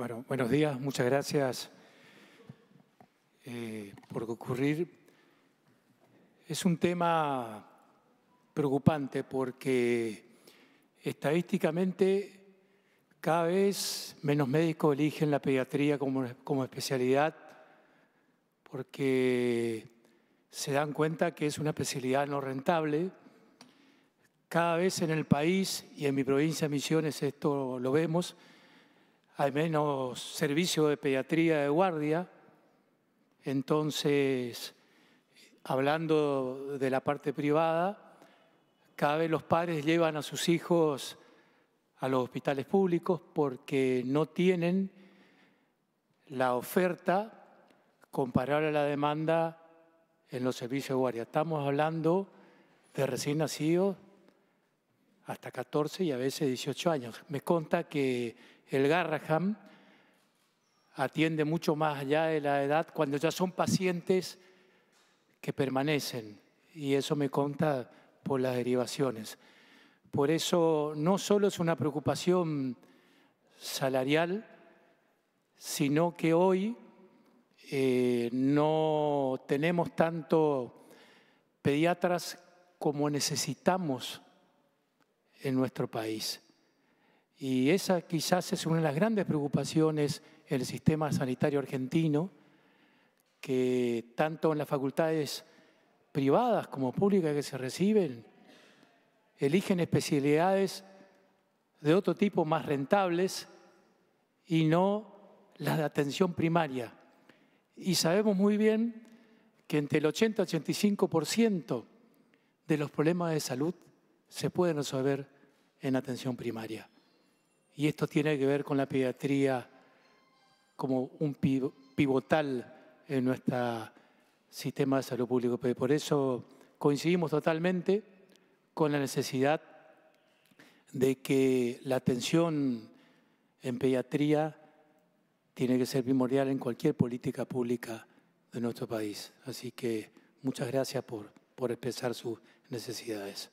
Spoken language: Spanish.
Bueno, buenos días, muchas gracias eh, por ocurrir. Es un tema preocupante porque estadísticamente cada vez menos médicos eligen la pediatría como, como especialidad porque se dan cuenta que es una especialidad no rentable. Cada vez en el país y en mi provincia de Misiones esto lo vemos, hay menos servicio de pediatría de guardia. Entonces, hablando de la parte privada, cada vez los padres llevan a sus hijos a los hospitales públicos porque no tienen la oferta comparable a la demanda en los servicios de guardia. Estamos hablando de recién nacidos hasta 14 y a veces 18 años. Me consta que el Garraham atiende mucho más allá de la edad cuando ya son pacientes que permanecen y eso me conta por las derivaciones. Por eso no solo es una preocupación salarial, sino que hoy eh, no tenemos tanto pediatras como necesitamos en nuestro país. Y esa quizás es una de las grandes preocupaciones el sistema sanitario argentino, que tanto en las facultades privadas como públicas que se reciben, eligen especialidades de otro tipo más rentables y no las de atención primaria. Y sabemos muy bien que entre el 80-85% de los problemas de salud se pueden resolver en atención primaria. Y esto tiene que ver con la pediatría como un pivotal en nuestro sistema de salud público. Por eso coincidimos totalmente con la necesidad de que la atención en pediatría tiene que ser primordial en cualquier política pública de nuestro país. Así que muchas gracias por, por expresar sus necesidades.